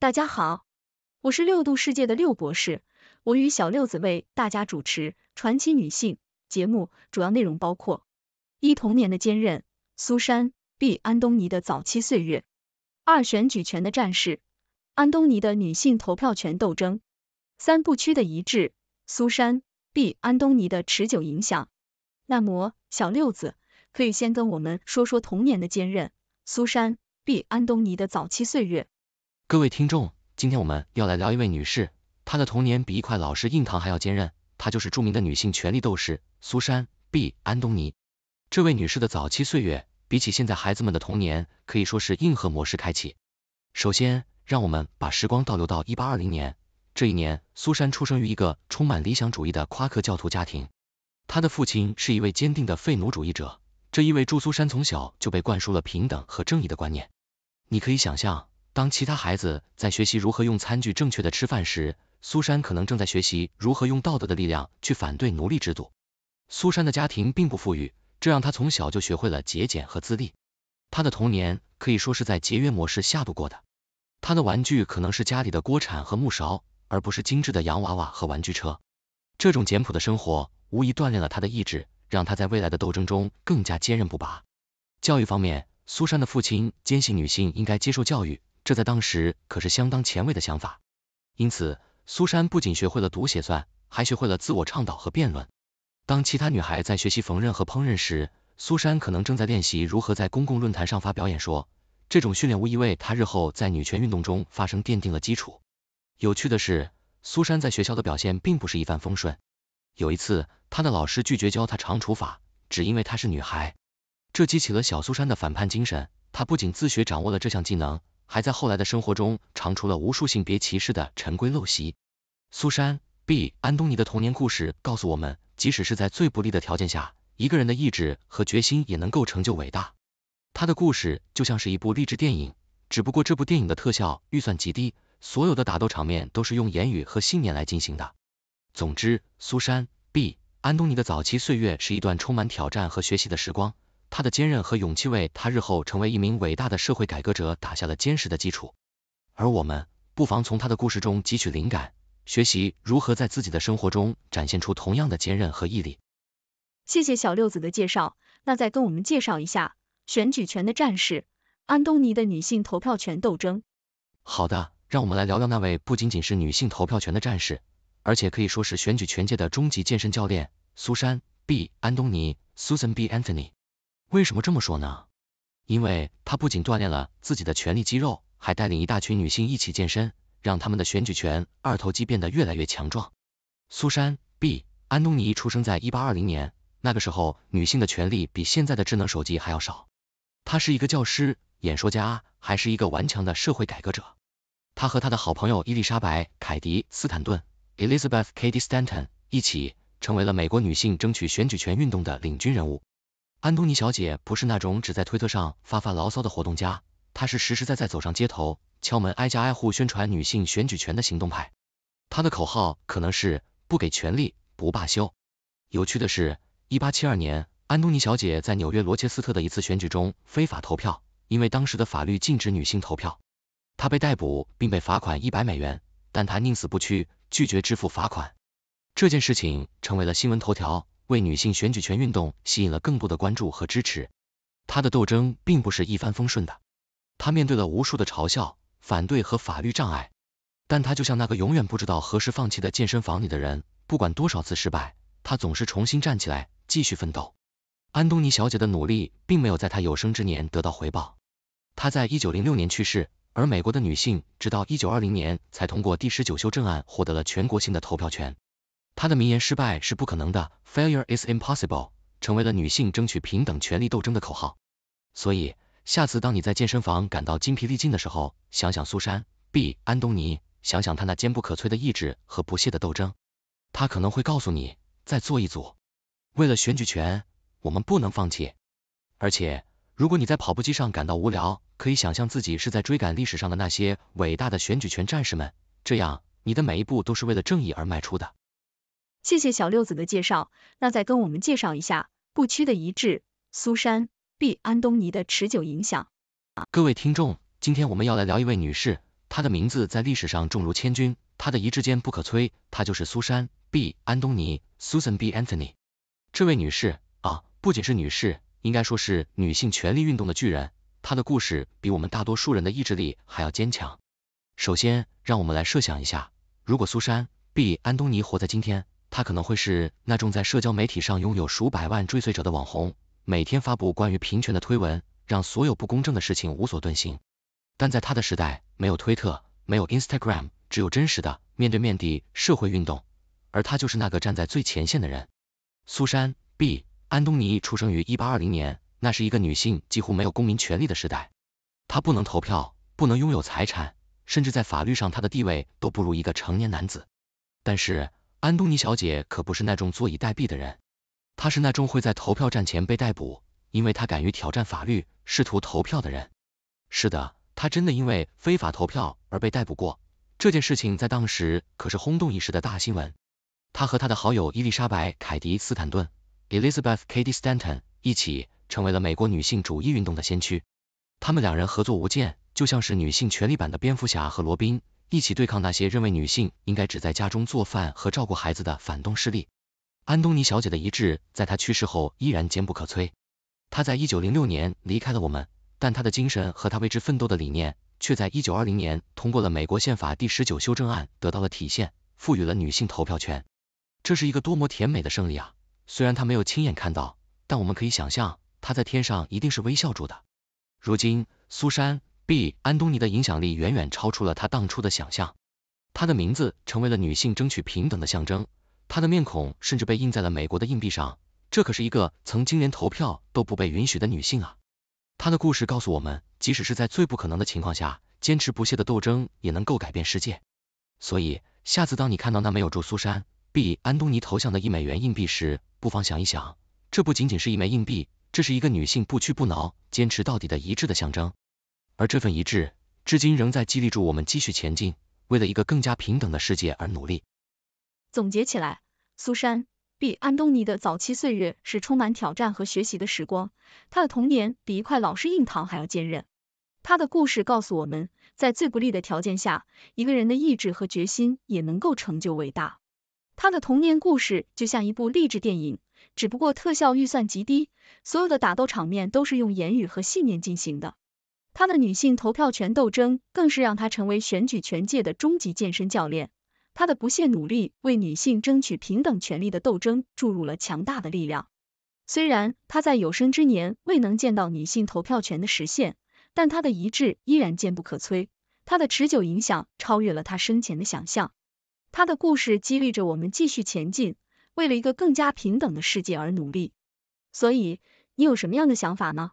大家好，我是六度世界的六博士，我与小六子为大家主持《传奇女性》节目，主要内容包括：一、童年的坚韧，苏珊 ·B· 安东尼的早期岁月；二、选举权的战士，安东尼的女性投票权斗争；三、不屈的一致，苏珊 ·B· 安东尼的持久影响。那么，小六子可以先跟我们说说童年的坚韧，苏珊 ·B· 安东尼的早期岁月。各位听众，今天我们要来聊一位女士，她的童年比一块老式硬糖还要坚韧，她就是著名的女性权力斗士苏珊 ·B· 安东尼。这位女士的早期岁月，比起现在孩子们的童年，可以说是硬核模式开启。首先，让我们把时光倒流到一八二零年，这一年，苏珊出生于一个充满理想主义的夸克教徒家庭，她的父亲是一位坚定的废奴主义者，这意味着苏珊从小就被灌输了平等和正义的观念。你可以想象。当其他孩子在学习如何用餐具正确的吃饭时，苏珊可能正在学习如何用道德的力量去反对奴隶制度。苏珊的家庭并不富裕，这让她从小就学会了节俭和自立。她的童年可以说是在节约模式下度过的。她的玩具可能是家里的锅铲和木勺，而不是精致的洋娃娃和玩具车。这种简朴的生活无疑锻炼了她的意志，让她在未来的斗争中更加坚韧不拔。教育方面，苏珊的父亲坚信女性应该接受教育。这在当时可是相当前卫的想法，因此苏珊不仅学会了读写算，还学会了自我倡导和辩论。当其他女孩在学习缝纫和烹饪时，苏珊可能正在练习如何在公共论坛上发表演说。这种训练无疑为她日后在女权运动中发声奠定了基础。有趣的是，苏珊在学校的表现并不是一帆风顺。有一次，她的老师拒绝教她长除法，只因为她是女孩。这激起了小苏珊的反叛精神，她不仅自学掌握了这项技能。还在后来的生活中尝出了无数性别歧视的陈规陋习。苏珊 ·B· 安东尼的童年故事告诉我们，即使是在最不利的条件下，一个人的意志和决心也能够成就伟大。他的故事就像是一部励志电影，只不过这部电影的特效预算极低，所有的打斗场面都是用言语和信念来进行的。总之，苏珊 ·B· 安东尼的早期岁月是一段充满挑战和学习的时光。他的坚韧和勇气为他日后成为一名伟大的社会改革者打下了坚实的基础，而我们不妨从他的故事中汲取灵感，学习如何在自己的生活中展现出同样的坚韧和毅力。谢谢小六子的介绍，那再跟我们介绍一下选举权的战士安东尼的女性投票权斗争。好的，让我们来聊聊那位不仅仅是女性投票权的战士，而且可以说是选举权界的终极健身教练苏珊 ·B· 安东尼 （Susan B. Anthony）。为什么这么说呢？因为他不仅锻炼了自己的权力肌肉，还带领一大群女性一起健身，让她们的选举权二头肌变得越来越强壮。苏珊 ·B· 安东尼出生在1820年，那个时候女性的权利比现在的智能手机还要少。她是一个教师、演说家，还是一个顽强的社会改革者。她和她的好朋友伊丽莎白·凯迪·斯坦顿 （Elizabeth Cady Stanton） 一起，成为了美国女性争取选举权运动的领军人物。安东尼小姐不是那种只在推特上发发牢骚的活动家，她是实实在在走上街头、敲门挨家挨户宣传女性选举权的行动派。她的口号可能是“不给权利不罢休”。有趣的是，一八七二年，安东尼小姐在纽约罗切斯特的一次选举中非法投票，因为当时的法律禁止女性投票，她被逮捕并被罚款一百美元，但她宁死不屈，拒绝支付罚款。这件事情成为了新闻头条。为女性选举权运动吸引了更多的关注和支持。她的斗争并不是一帆风顺的，她面对了无数的嘲笑、反对和法律障碍。但她就像那个永远不知道何时放弃的健身房里的人，不管多少次失败，她总是重新站起来，继续奋斗。安东尼小姐的努力并没有在她有生之年得到回报，她在一九零六年去世，而美国的女性直到一九二零年才通过第十九修正案获得了全国性的投票权。她的名言“失败是不可能的，failure is impossible” 成为了女性争取平等权利斗争的口号。所以，下次当你在健身房感到精疲力尽的时候，想想苏珊 ·B· 安东尼，想想她那坚不可摧的意志和不懈的斗争。她可能会告诉你再做一组。为了选举权，我们不能放弃。而且，如果你在跑步机上感到无聊，可以想象自己是在追赶历史上的那些伟大的选举权战士们，这样你的每一步都是为了正义而迈出的。谢谢小六子的介绍，那再跟我们介绍一下不屈的意志苏珊 B 安东尼的持久影响。各位听众，今天我们要来聊一位女士，她的名字在历史上重如千钧，她的一志坚不可摧，她就是苏珊 B 安东尼 Susan B Anthony。这位女士啊，不仅是女士，应该说是女性权利运动的巨人，她的故事比我们大多数人的意志力还要坚强。首先，让我们来设想一下，如果苏珊 B 安东尼活在今天，他可能会是那种在社交媒体上拥有数百万追随者的网红，每天发布关于平权的推文，让所有不公正的事情无所遁形。但在他的时代，没有推特，没有 Instagram，只有真实的面对面的社会运动，而他就是那个站在最前线的人。苏珊 ·B· 安东尼出生于1820年，那是一个女性几乎没有公民权利的时代。她不能投票，不能拥有财产，甚至在法律上她的地位都不如一个成年男子。但是安东尼小姐可不是那种坐以待毙的人，她是那种会在投票站前被逮捕，因为她敢于挑战法律，试图投票的人。是的，她真的因为非法投票而被逮捕过，这件事情在当时可是轰动一时的大新闻。她和她的好友伊丽莎白·凯迪·斯坦顿 （Elizabeth Cady Stanton） 一起成为了美国女性主义运动的先驱。他们两人合作无间，就像是女性权利版的蝙蝠侠和罗宾。一起对抗那些认为女性应该只在家中做饭和照顾孩子的反动势力。安东尼小姐的遗志在她去世后依然坚不可摧。她在一九零六年离开了我们，但她的精神和她为之奋斗的理念，却在一九二零年通过了美国宪法第十九修正案得到了体现，赋予了女性投票权。这是一个多么甜美的胜利啊！虽然她没有亲眼看到，但我们可以想象她在天上一定是微笑住的。如今，苏珊。b. 安东尼的影响力远远超出了他当初的想象，他的名字成为了女性争取平等的象征，他的面孔甚至被印在了美国的硬币上，这可是一个曾经连投票都不被允许的女性啊。她的故事告诉我们，即使是在最不可能的情况下，坚持不懈的斗争也能够改变世界。所以，下次当你看到那枚有住苏珊 b. 安东尼头像的一美元硬币时，不妨想一想，这不仅仅是一枚硬币，这是一个女性不屈不挠、坚持到底的一致的象征。而这份一志，至今仍在激励住我们继续前进，为了一个更加平等的世界而努力。总结起来，苏珊比安东尼的早期岁月是充满挑战和学习的时光，他的童年比一块老式硬糖还要坚韧。他的故事告诉我们，在最不利的条件下，一个人的意志和决心也能够成就伟大。他的童年故事就像一部励志电影，只不过特效预算极低，所有的打斗场面都是用言语和信念进行的。她的女性投票权斗争，更是让她成为选举权界的终极健身教练。她的不懈努力，为女性争取平等权利的斗争注入了强大的力量。虽然她在有生之年未能见到女性投票权的实现，但她的一致依然坚不可摧。她的持久影响超越了她生前的想象。她的故事激励着我们继续前进，为了一个更加平等的世界而努力。所以，你有什么样的想法呢？